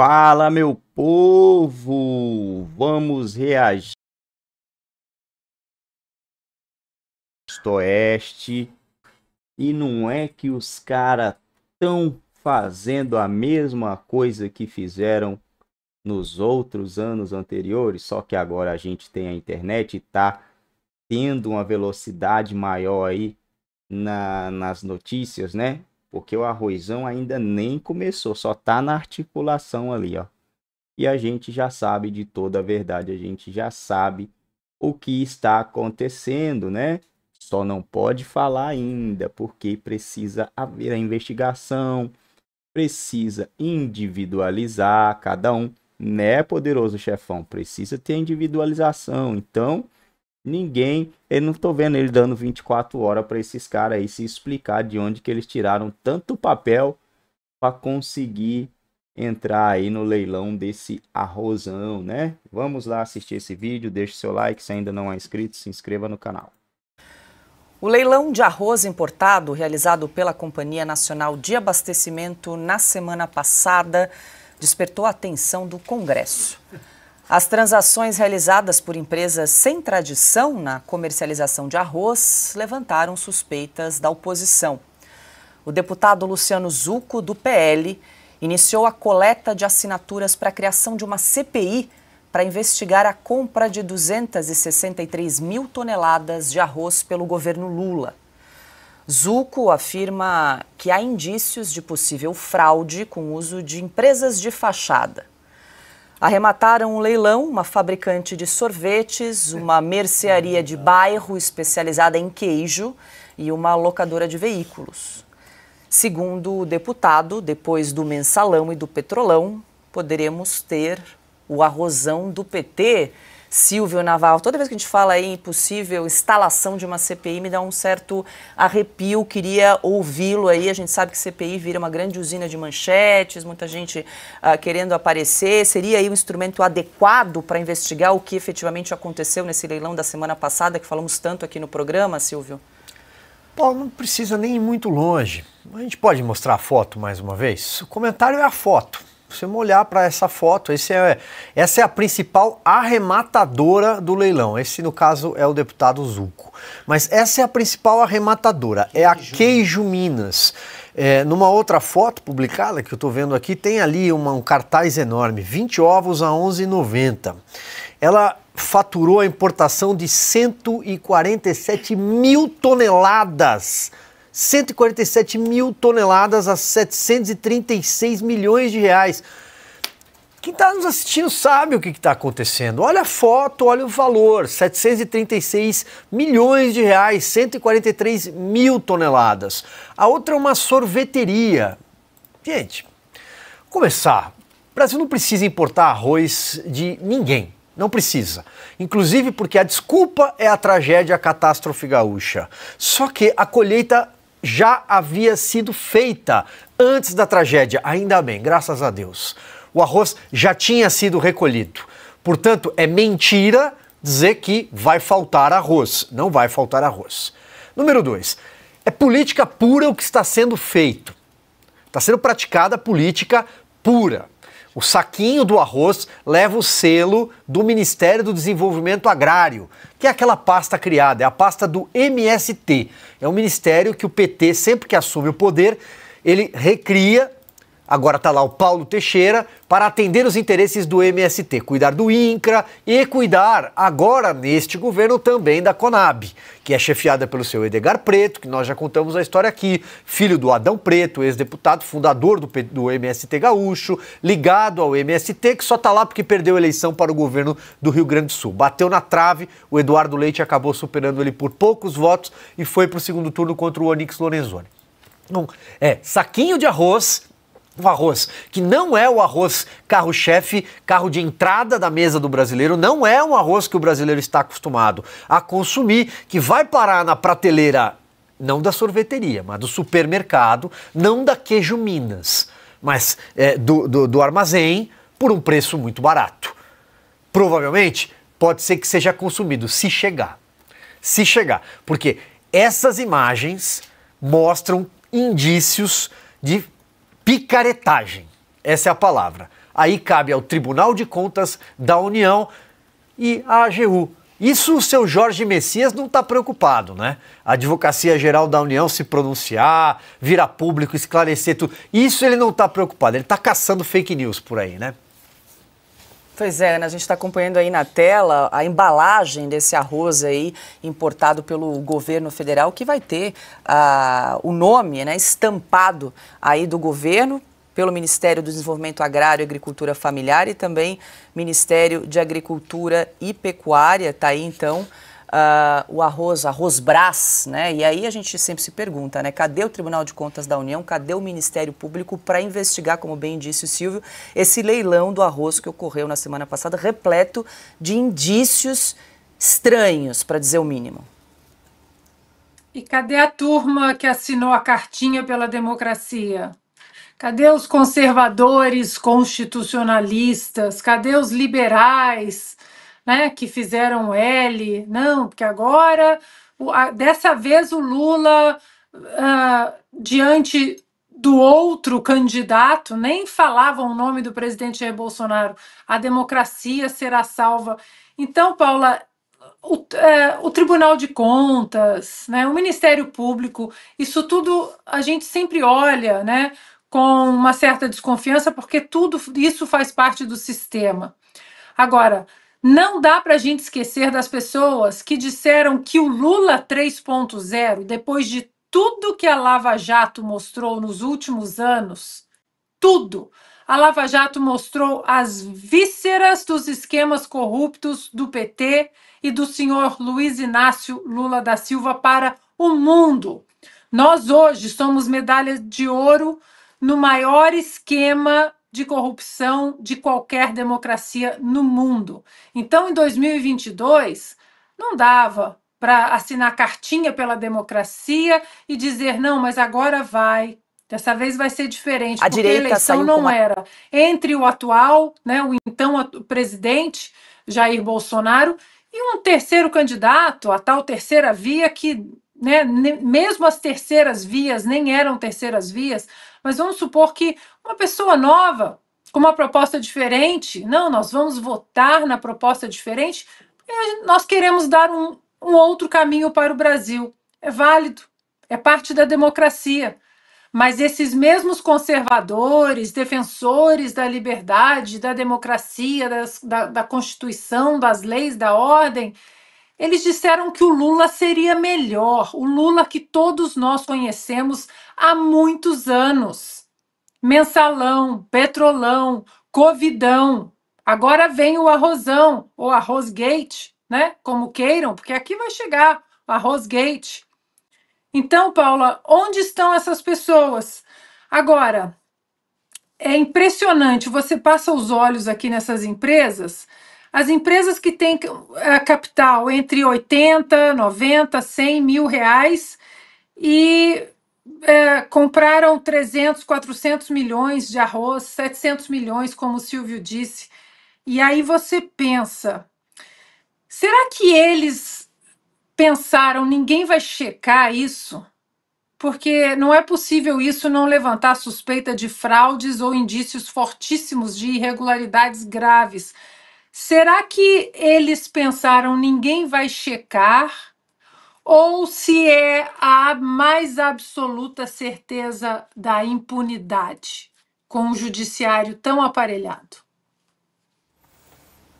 Fala, meu povo! Vamos reagir. Oeste. É e não é que os caras estão fazendo a mesma coisa que fizeram nos outros anos anteriores, só que agora a gente tem a internet e tá tendo uma velocidade maior aí na, nas notícias, né? porque o arrozão ainda nem começou, só tá na articulação ali, ó. E a gente já sabe de toda a verdade, a gente já sabe o que está acontecendo, né? Só não pode falar ainda, porque precisa haver a investigação, precisa individualizar cada um, né, poderoso chefão? Precisa ter individualização. Então, ninguém. Eu não tô vendo ele dando 24 horas para esses caras aí se explicar de onde que eles tiraram tanto papel para conseguir entrar aí no leilão desse arrozão, né? Vamos lá assistir esse vídeo, deixe seu like, se ainda não é inscrito, se inscreva no canal. O leilão de arroz importado, realizado pela Companhia Nacional de Abastecimento na semana passada, despertou a atenção do Congresso. As transações realizadas por empresas sem tradição na comercialização de arroz levantaram suspeitas da oposição. O deputado Luciano Zuco, do PL, iniciou a coleta de assinaturas para a criação de uma CPI para investigar a compra de 263 mil toneladas de arroz pelo governo Lula. Zuco afirma que há indícios de possível fraude com o uso de empresas de fachada arremataram um leilão, uma fabricante de sorvetes, uma mercearia de bairro especializada em queijo e uma locadora de veículos. Segundo o deputado, depois do mensalão e do petrolão, poderemos ter o arrozão do PT Silvio Naval. Toda vez que a gente fala em possível instalação de uma CPI, me dá um certo arrepio, queria ouvi-lo aí. A gente sabe que CPI vira uma grande usina de manchetes, muita gente uh, querendo aparecer. Seria aí um instrumento adequado para investigar o que efetivamente aconteceu nesse leilão da semana passada, que falamos tanto aqui no programa, Silvio? Bom, não precisa nem ir muito longe. A gente pode mostrar a foto mais uma vez? O comentário é a foto você olhar para essa foto, esse é, essa é a principal arrematadora do leilão. Esse, no caso, é o deputado Zuco. Mas essa é a principal arrematadora, é a Queijo Minas. É, numa outra foto publicada que eu estou vendo aqui, tem ali uma, um cartaz enorme, 20 ovos a 11,90. Ela faturou a importação de 147 mil toneladas 147 mil toneladas a 736 milhões de reais. Quem está nos assistindo sabe o que está acontecendo. Olha a foto, olha o valor: 736 milhões de reais, 143 mil toneladas. A outra é uma sorveteria. Gente, começar. O Brasil não precisa importar arroz de ninguém. Não precisa. Inclusive porque a desculpa é a tragédia, a catástrofe gaúcha. Só que a colheita já havia sido feita antes da tragédia. Ainda bem, graças a Deus. O arroz já tinha sido recolhido. Portanto, é mentira dizer que vai faltar arroz. Não vai faltar arroz. Número dois, é política pura o que está sendo feito. Está sendo praticada política pura. O saquinho do arroz leva o selo do Ministério do Desenvolvimento Agrário, que é aquela pasta criada, é a pasta do MST. É um ministério que o PT, sempre que assume o poder, ele recria Agora está lá o Paulo Teixeira para atender os interesses do MST, cuidar do INCRA e cuidar, agora neste governo, também da Conab, que é chefiada pelo seu Edgar Preto, que nós já contamos a história aqui, filho do Adão Preto, ex-deputado, fundador do, do MST Gaúcho, ligado ao MST, que só está lá porque perdeu a eleição para o governo do Rio Grande do Sul. Bateu na trave, o Eduardo Leite acabou superando ele por poucos votos e foi para o segundo turno contra o Onix Lorenzoni. Não, é, saquinho de arroz o arroz, que não é o arroz carro-chefe, carro de entrada da mesa do brasileiro, não é um arroz que o brasileiro está acostumado a consumir, que vai parar na prateleira não da sorveteria, mas do supermercado, não da queijo Minas, mas é, do, do, do armazém por um preço muito barato. Provavelmente pode ser que seja consumido se chegar. Se chegar, porque essas imagens mostram indícios de picaretagem. Essa é a palavra. Aí cabe ao Tribunal de Contas da União e à AGU. Isso o seu Jorge Messias não está preocupado, né? A Advocacia Geral da União se pronunciar, virar público, esclarecer tudo. Isso ele não está preocupado, ele está caçando fake news por aí, né? Pois é, Ana, a gente está acompanhando aí na tela a embalagem desse arroz aí importado pelo governo federal, que vai ter uh, o nome né, estampado aí do governo pelo Ministério do Desenvolvimento Agrário e Agricultura Familiar e também Ministério de Agricultura e Pecuária, tá aí então uh, o arroz, arroz Brás, né? E aí a gente sempre se pergunta, né? Cadê o Tribunal de Contas da União? Cadê o Ministério Público para investigar, como bem disse o Silvio, esse leilão do arroz que ocorreu na semana passada, repleto de indícios estranhos, para dizer o mínimo. E cadê a turma que assinou a cartinha pela democracia? Cadê os conservadores constitucionalistas? Cadê os liberais? né, que fizeram L, não, porque agora, o, a, dessa vez o Lula, ah, diante do outro candidato, nem falavam o nome do presidente Jair Bolsonaro, a democracia será salva. Então, Paula, o, é, o, Tribunal de Contas, né, o Ministério Público, isso tudo a gente sempre olha né, com uma certa desconfiança, porque tudo isso faz parte do sistema. Agora, não dá para a gente esquecer das pessoas que disseram que o Lula 3.0, depois de tudo que a Lava Jato mostrou nos últimos anos, tudo, a Lava Jato mostrou as vísceras dos esquemas corruptos do PT e do senhor Luiz Inácio Lula da Silva para o mundo. Nós hoje somos medalha de ouro no maior esquema de corrupção de qualquer democracia no mundo. Então, em 2022, não dava para assinar cartinha pela democracia e dizer não, mas agora vai. Dessa vez vai ser diferente, a porque a eleição não era entre o atual, né, o então presidente Jair Bolsonaro e um terceiro candidato, a tal terceira via que né, mesmo as terceiras vias nem eram terceiras vias, mas vamos supor que uma pessoa nova, com uma proposta diferente, não, nós vamos votar na proposta diferente, nós queremos dar um, um outro caminho para o Brasil. É válido, é parte da democracia. Mas esses mesmos conservadores, defensores da liberdade, da democracia, das, da, da Constituição, das leis, da ordem, eles disseram que o Lula seria melhor, o Lula que todos nós conhecemos há muitos anos. Mensalão, petrolão, covidão. Agora vem o arrozão, ou arrozgate, né? Como queiram, porque aqui vai chegar o arrozgate. Então, Paula, onde estão essas pessoas? Agora, é impressionante, você passa os olhos aqui nessas empresas, as empresas que têm eh, capital entre 80, 90, 100 mil reais e eh, compraram 300, 400 milhões de arroz, 700 milhões, como o Silvio disse. E aí você pensa, será que eles pensaram, ninguém vai checar isso? Porque não é possível isso não levantar suspeita de fraudes ou indícios fortíssimos de irregularidades graves Será que eles pensaram ninguém vai checar? Ou se é a mais absoluta certeza da impunidade com um judiciário tão aparelhado?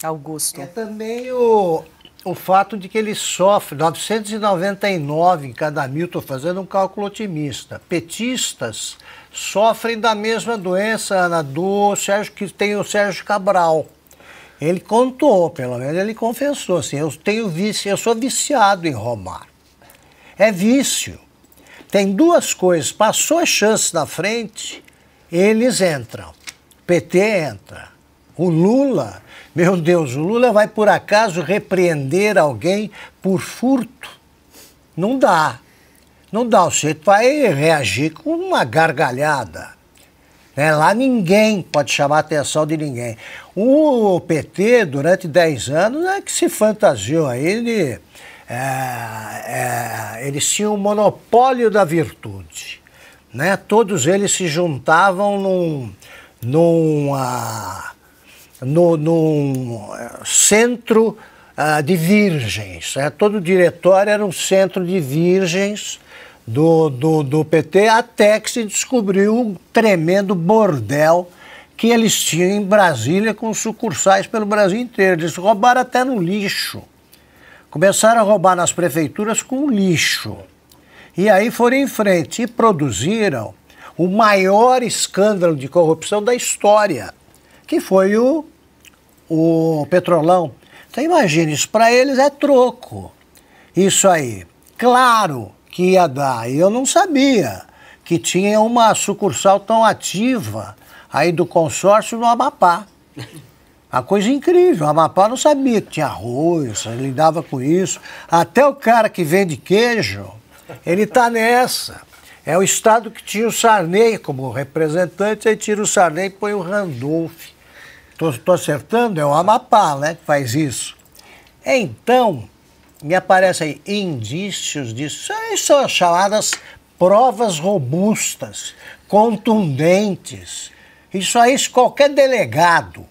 Augusto. É também o, o fato de que ele sofre 999 em cada mil, estou fazendo um cálculo otimista. Petistas sofrem da mesma doença, Ana, do Sérgio, que tem o Sérgio Cabral ele contou, pelo menos ele confessou assim, eu tenho vício, eu sou viciado em romar. É vício. Tem duas coisas, passou a chance na frente, eles entram. PT entra. O Lula, meu Deus, o Lula vai por acaso repreender alguém por furto? Não dá. Não dá, o jeito vai reagir com uma gargalhada. Né? Lá ninguém pode chamar a atenção de ninguém. O PT, durante 10 anos, é que se fantasiou aí de. É, é, eles tinham o um monopólio da virtude. Né? Todos eles se juntavam num. num ah, no, num centro ah, de virgens. Né? Todo diretório era um centro de virgens do, do, do PT, até que se descobriu um tremendo bordel que eles tinham em Brasília com sucursais pelo Brasil inteiro. Eles roubaram até no lixo. Começaram a roubar nas prefeituras com lixo. E aí foram em frente e produziram o maior escândalo de corrupção da história, que foi o, o Petrolão. Então imagina, isso para eles é troco. Isso aí. Claro que ia dar. E eu não sabia que tinha uma sucursal tão ativa aí do consórcio no Amapá. Uma coisa incrível. O Amapá não sabia que tinha arroz, ele lidava com isso. Até o cara que vende queijo, ele tá nessa. É o estado que tinha o Sarney como representante, aí tira o Sarney e põe o Randolph. Estou acertando? É o Amapá né, que faz isso. Então, me aparece aí indícios disso. Isso são as chamadas provas robustas, contundentes. Isso aí, se qualquer delegado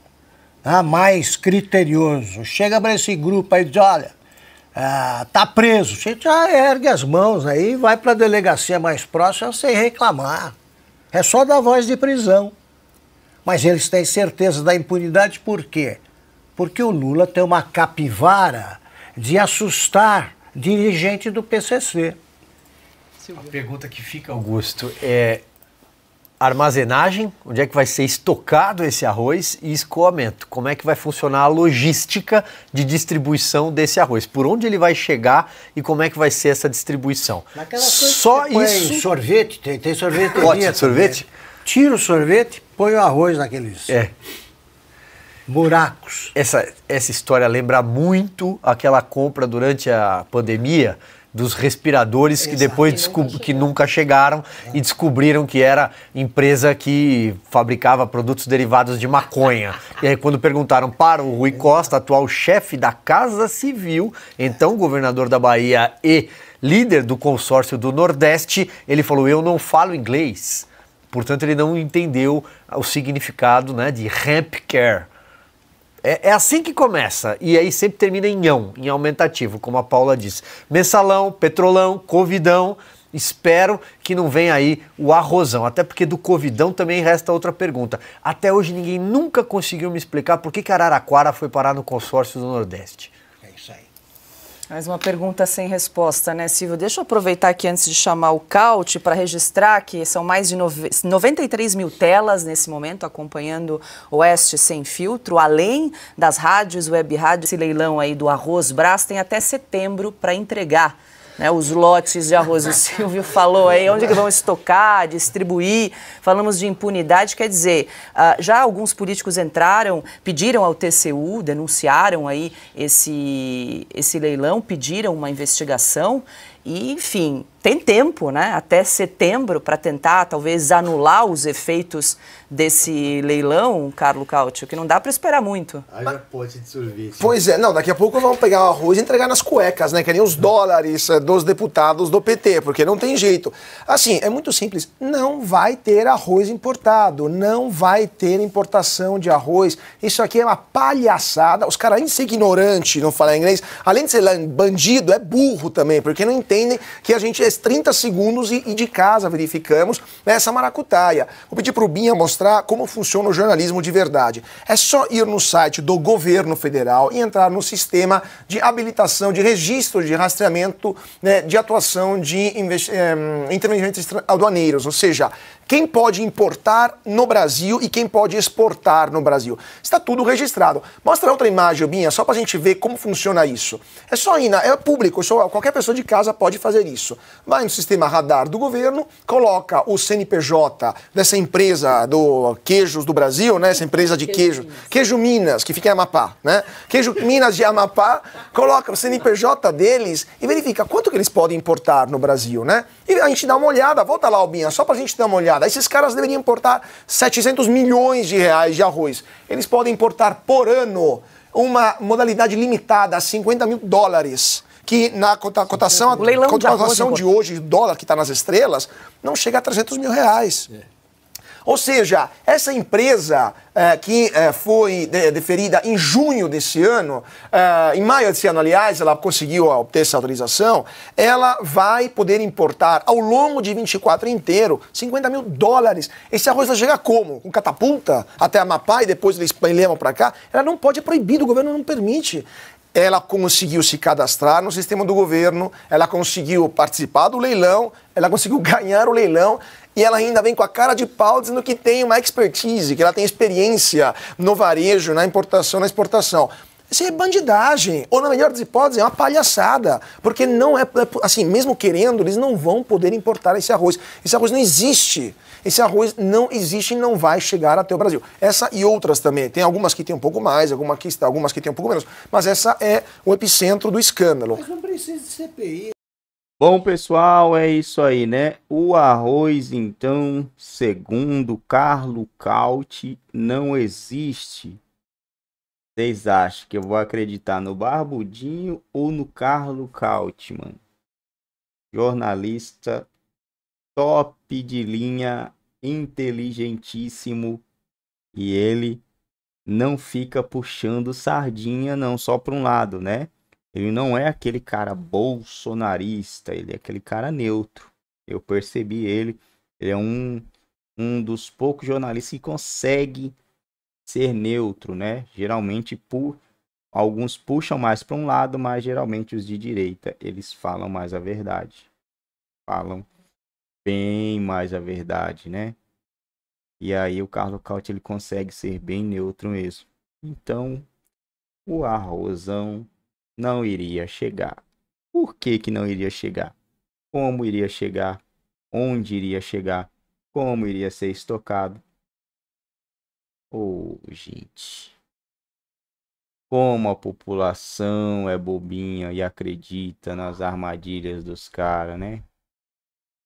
ah, mais criterioso chega para esse grupo aí e diz: olha, ah, tá preso. Você já ergue as mãos aí, vai para a delegacia mais próxima sem reclamar. É só dar voz de prisão. Mas eles têm certeza da impunidade por quê? Porque o Lula tem uma capivara de assustar dirigente do PCC. A pergunta que fica, Augusto, é armazenagem, onde é que vai ser estocado esse arroz e escoamento. Como é que vai funcionar a logística de distribuição desse arroz? Por onde ele vai chegar e como é que vai ser essa distribuição? Só isso. Põe sorvete, tem, tem sorvete. Pode né? sorvete? Tira o sorvete, põe o arroz naqueles. É buracos. Essa, essa história lembra muito aquela compra durante a pandemia dos respiradores Exato, que depois que nunca, que nunca chegaram e descobriram que era empresa que fabricava produtos derivados de maconha. e aí quando perguntaram para o Rui Costa, atual chefe da Casa Civil, então governador da Bahia e líder do consórcio do Nordeste, ele falou: "Eu não falo inglês". Portanto, ele não entendeu o significado, né, de hemp care é, é, assim que começa e aí sempre termina em ão, em aumentativo, como a Paula disse. Mensalão, petrolão, covidão. Espero que não venha aí o arrozão, até porque do covidão também resta outra pergunta. Até hoje ninguém nunca conseguiu me explicar por que, que Araraquara foi parar no consórcio do Nordeste. Mais uma pergunta sem resposta, né, Silvio? Deixa eu aproveitar aqui antes de chamar o CAUT para registrar que são mais de 93 mil telas nesse momento acompanhando Oeste Sem Filtro, além das rádios, web rádios, esse leilão aí do Arroz Brás tem até setembro para entregar né, os lotes de arroz. O Silvio falou aí onde que vão estocar, distribuir. Falamos de impunidade, quer dizer, ah, já alguns políticos entraram, pediram ao TCU, denunciaram aí esse, esse leilão, pediram uma investigação e, enfim, tem tempo, né? Até setembro para tentar, talvez, anular os efeitos desse leilão, Carlo Cautio, que não dá para esperar muito. Haja pote de sorvete. Pois é, não, daqui a pouco vão pegar o arroz e entregar nas cuecas, né? Que nem os dólares eh, dos deputados do PT, porque não tem jeito. Assim, é muito simples. Não vai ter arroz importado, não vai ter importação de arroz. Isso aqui é uma palhaçada. Os caras, é além de ser ignorante, não falar inglês, além de ser bandido, é burro também, porque não entende entendem que a gente é 30 segundos e, e de casa verificamos essa maracutaia. Vou pedir para o Binha mostrar como funciona o jornalismo de verdade. É só ir no site do governo federal e entrar no sistema de habilitação, de registro, de rastreamento, né, de atuação de eh, intervenientes aduaneiros, ou seja, quem pode importar no Brasil e quem pode exportar no Brasil. Está tudo registrado. Mostra outra imagem, Binha, só para a gente ver como funciona isso. É só ir, na, é público, só, qualquer pessoa de casa pode fazer isso. Vai no sistema radar do governo, coloca o CNPJ dessa empresa do Queijos do Brasil, né? Essa empresa de queijo. Queijo Minas, que fica em Amapá, né? Queijo Minas de Amapá, coloca o CNPJ deles e verifica quanto que eles podem importar no Brasil, né? E a gente dá uma olhada, volta lá, Albinha, só para a gente dar uma olhada. Esses caras deveriam importar 700 milhões de reais de arroz. Eles podem importar por ano uma modalidade limitada a 50 mil dólares que na cotação, cotação de, arroz, de hoje, dólar que está nas estrelas, não chega a 300 mil reais. É. Ou seja, essa empresa eh, que eh, foi deferida em junho desse ano, eh, em maio desse ano, aliás, ela conseguiu obter essa autorização, ela vai poder importar ao longo de 24 inteiro 50 mil dólares. Esse arroz vai chegar como? Com catapulta até Amapá e depois eles levam para cá? Ela não pode, é proibido, o governo não permite ela conseguiu se cadastrar no sistema do governo, ela conseguiu participar do leilão, ela conseguiu ganhar o leilão e ela ainda vem com a cara de pau dizendo que tem uma expertise, que ela tem experiência no varejo, na importação, na exportação. Isso é bandidagem. Ou, na melhor das hipóteses, é uma palhaçada. Porque não é, é. Assim, mesmo querendo, eles não vão poder importar esse arroz. Esse arroz não existe. Esse arroz não existe e não vai chegar até o Brasil. Essa e outras também. Tem algumas que tem um pouco mais, algumas que, algumas que tem um pouco menos. Mas essa é o epicentro do escândalo. Mas não precisa de CPI. Bom, pessoal, é isso aí, né? O arroz, então, segundo Carlo Cauti, não existe. Vocês acham que eu vou acreditar no Barbudinho ou no Carlo Kautman? Jornalista top de linha, inteligentíssimo. E ele não fica puxando sardinha não só para um lado, né? Ele não é aquele cara bolsonarista, ele é aquele cara neutro. Eu percebi ele, ele é um um dos poucos jornalistas que consegue ser neutro, né? Geralmente alguns puxam mais para um lado, mas geralmente os de direita, eles falam mais a verdade. Falam bem mais a verdade, né? E aí o Carlos Couch ele consegue ser bem neutro mesmo. Então, o arrozão não iria chegar. Por que que não iria chegar? Como iria chegar? Onde iria chegar? Como iria ser estocado? oh, gente. Como a população é bobinha e acredita nas armadilhas dos caras, né?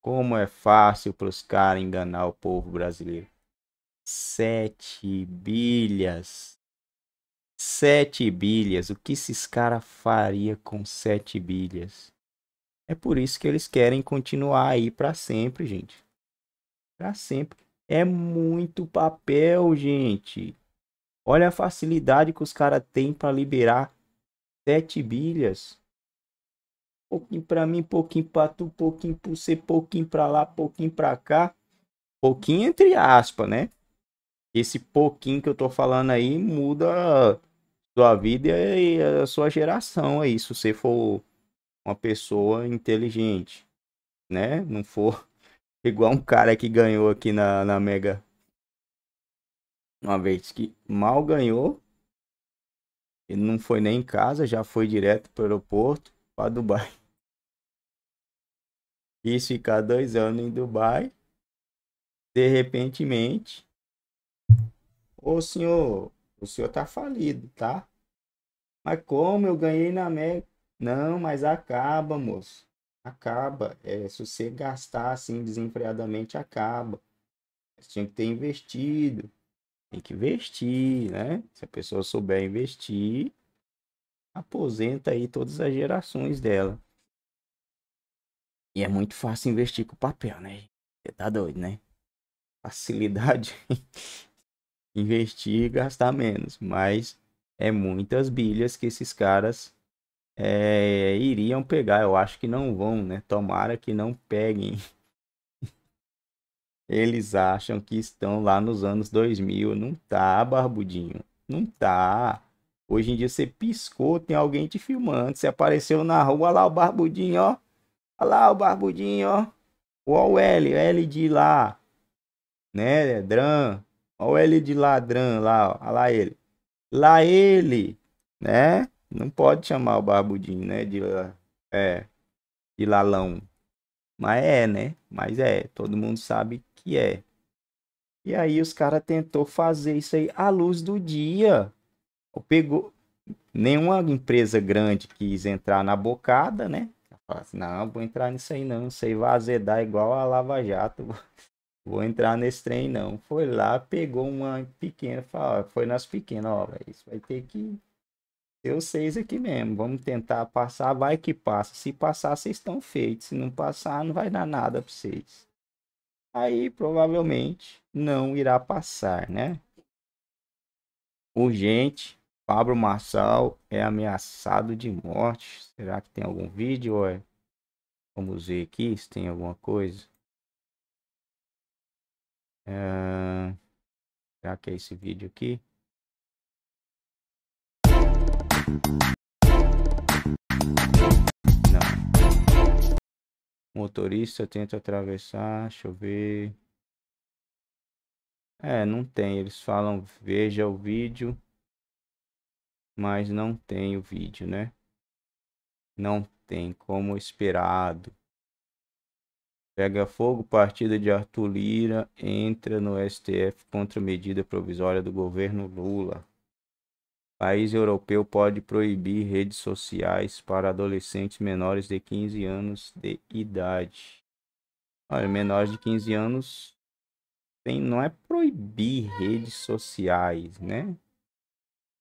Como é fácil para os caras enganar o povo brasileiro. 7 bilhas. 7 bilhas. O que esses caras faria com 7 bilhas? É por isso que eles querem continuar aí para sempre, gente. Para sempre. É muito papel, gente. Olha a facilidade que os caras têm para liberar 7 bilhas. Pouquinho para mim, pouquinho para tu, pouquinho para você, pouquinho para lá, pouquinho para cá. Pouquinho entre aspas, né? Esse pouquinho que eu tô falando aí muda sua vida e a sua geração aí, se você for uma pessoa inteligente, né? Não for Igual um cara que ganhou aqui na, na Mega. Uma vez que mal ganhou. Ele não foi nem em casa, já foi direto para o aeroporto, para Dubai. Quis ficar dois anos em Dubai. De repentemente. Ô senhor, o senhor tá falido, tá? Mas como eu ganhei na Mega? Não, mas acaba, moço acaba. É, se você gastar assim desenfreadamente, acaba. Você tinha que ter investido. Tem que investir, né? Se a pessoa souber investir, aposenta aí todas as gerações dela. E é muito fácil investir com papel, né? Você tá doido, né? Facilidade investir e gastar menos, mas é muitas bilhas que esses caras é, iriam pegar. Eu acho que não vão, né? Tomara que não peguem. Eles acham que estão lá nos anos 2000. Não tá, barbudinho. Não tá. Hoje em dia você piscou, tem alguém te filmando. Você apareceu na rua, olha lá o barbudinho, ó. Olha lá o barbudinho, ó. Olha o L, L de lá. Né, Dran? Olha o L de ladrão lá, ó. Olha lá ele. Lá ele, né? Não pode chamar o Barbudinho, né? De, é, de lalão. Mas é, né? Mas é. Todo mundo sabe que é. E aí os caras tentou fazer isso aí à luz do dia. Pegou. Nenhuma empresa grande quis entrar na bocada, né? Assim, não, vou entrar nisso aí não. Isso aí vai azedar igual a Lava Jato. Vou entrar nesse trem não. Foi lá, pegou uma pequena, foi nas pequenas, ó, isso vai ter que ter os seis aqui mesmo. Vamos tentar passar, vai que passa. Se passar, vocês estão feitos. Se não passar, não vai dar nada para vocês. Aí provavelmente não irá passar, né? Urgente. Pablo Marçal é ameaçado de morte. Será que tem algum vídeo? Olha. Vamos ver aqui se tem alguma coisa. É... Será que é esse vídeo aqui? Não. Motorista tenta atravessar, chover. É, não tem. Eles falam veja o vídeo, mas não tem o vídeo, né? Não tem como esperado. Pega fogo, partida de Arthur Lira entra no STF contra medida provisória do governo Lula. País europeu pode proibir redes sociais para adolescentes menores de 15 anos de idade. Olha, menores de 15 anos tem, não é proibir redes sociais, né?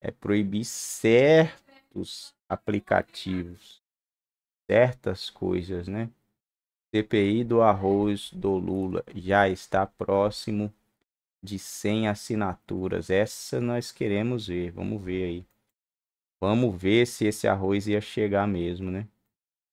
É proibir certos aplicativos, certas coisas, né? CPI do arroz do Lula já está próximo de 100 assinaturas. Essa nós queremos ver. Vamos ver aí. Vamos ver se esse arroz ia chegar mesmo, né?